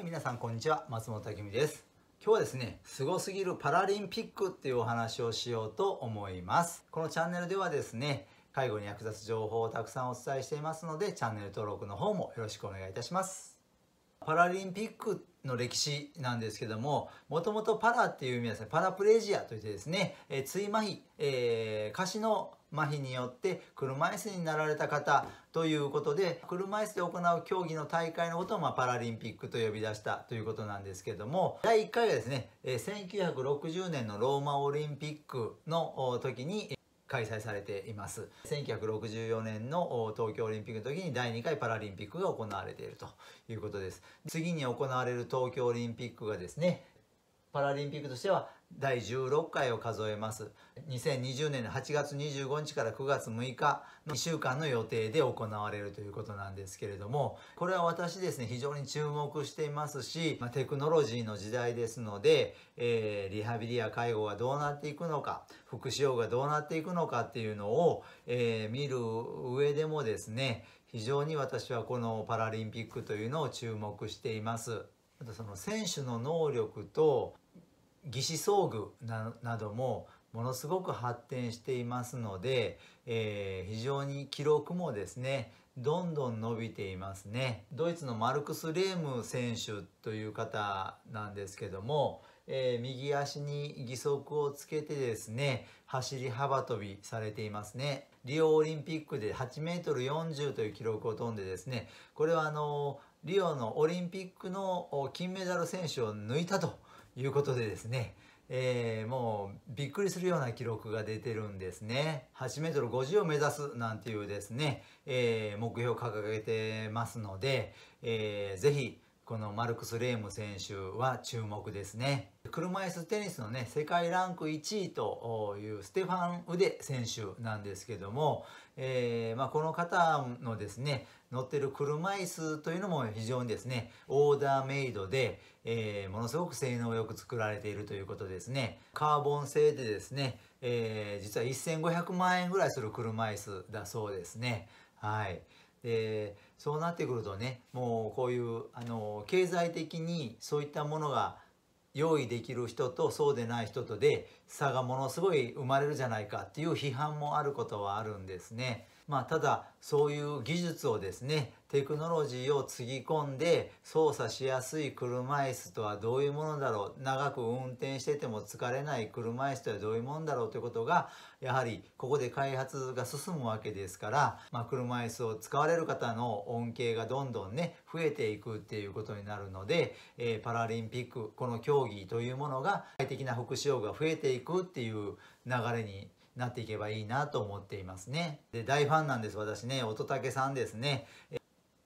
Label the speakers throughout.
Speaker 1: い、皆さんこんにちは。松本明美です。今日はですね、すごすぎるパラリンピックっていうお話をしようと思います。このチャンネルではですね、介護に役立つ情報をたくさんお伝えしていますので、チャンネル登録の方もよろしくお願いいたします。パラリンピックの歴史なんですけども、もともとパラっていう意味はですね、パラプレジアといってですね、えー、麻痺、えー、下肢の麻痺によって車椅子になられた方ということで車椅子で行う競技の大会のことをまあパラリンピックと呼び出したということなんですけども第1回はですね1960年のローマオリンピックの時に開催されています1964年の東京オリンピックの時に第2回パラリンピックが行われているということです次に行われる東京オリンピックがですねパラリンピックとしては第16回を数えます2020年の8月25日から9月6日の2週間の予定で行われるということなんですけれどもこれは私ですね非常に注目していますし、まあ、テクノロジーの時代ですので、えー、リハビリや介護がどうなっていくのか福祉用がどうなっていくのかっていうのを、えー、見る上でもですね非常に私はこのパラリンピックというのを注目しています。その選手の能力と義肢装具などもものすごく発展していますので、えー、非常に記録もですねどんどん伸びていますねドイツのマルクス・レーム選手という方なんですけども、えー、右足に義足をつけてですね走り幅跳びされていますねリオオリンピックで 8m40 という記録を飛んでですねこれはあのリオのオリンピックの金メダル選手を抜いたということでですね、えー、もうびっくりするような記録が出てるんですね。8メートル50を目指すなんていうですね、えー、目標を掲げてますので、えー、ぜひこのマルクス・レーム選手は注目ですね。車椅子テニスのね、世界ランク1位というステファン・ウデ選手なんですけども、えー、まあ、この方のですね、乗ってる車椅子というのも非常にですね、オーダーメイドで、えー、ものすごく性能よく作られているということですね。カーボン製でですね、えー、実は1500万円ぐらいする車椅子だそうですね。はい。でそうなってくるとねもうこういうあの経済的にそういったものが用意できる人とそうでない人とで差がものすごい生まれるじゃないかっていう批判もあることはあるんですね。まあ、ただそういう技術をですねテクノロジーをつぎ込んで操作しやすい車椅子とはどういうものだろう長く運転してても疲れない車椅子とはどういうものだろうということがやはりここで開発が進むわけですから、まあ、車椅子を使われる方の恩恵がどんどんね増えていくっていうことになるので、えー、パラリンピックこの競技というものが快適な福祉用が増えていくっていう流れになっていけばいいなと思っていますね。で、大ファンなんです、私ね。乙武さんですね。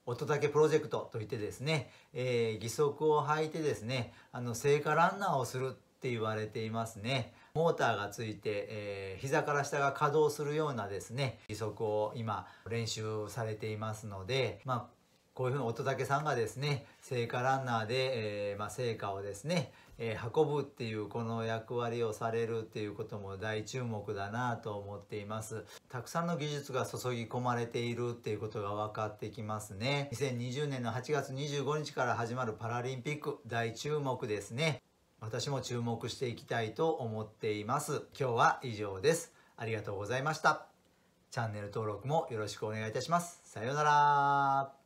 Speaker 1: 乙武プロジェクトといってですね、えー、義足を履いてですね、あの、聖火ランナーをするって言われていますね。モーターがついて、えー、膝から下が稼働するようなですね、義足を今練習されていますので、まあこういうふうに乙武さんがですね、聖火ランナーで、えー、まあ、聖火をですね、えー、運ぶっていうこの役割をされるっていうことも大注目だなと思っています。たくさんの技術が注ぎ込まれているっていうことが分かってきますね。2020年の8月25日から始まるパラリンピック、大注目ですね。私も注目していきたいと思っています。今日は以上です。ありがとうございました。チャンネル登録もよろしくお願いいたします。さようなら。